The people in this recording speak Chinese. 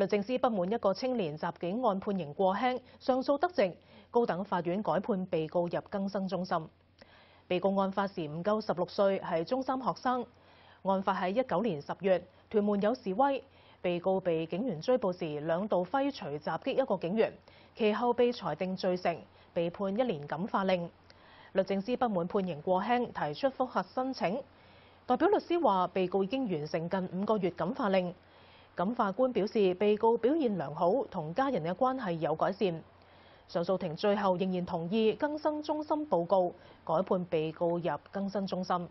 律政司不滿一個青年襲警案判刑過輕，上訴得席，高等法院改判被告入更生中心。被告案發時唔夠十六歲，係中三學生。案發喺一九年十月，屯門有示威，被告被警員追捕時兩度揮锤襲擊一個警員，其後被裁定罪成，被判一年感化令。律政司不滿判刑過輕，提出复核申請。代表律師話，被告已經完成近五個月感化令。咁法官表示，被告表現良好，同家人嘅關係有改善。上訴庭最後仍然同意更新中心報告，改判被告入更新中心。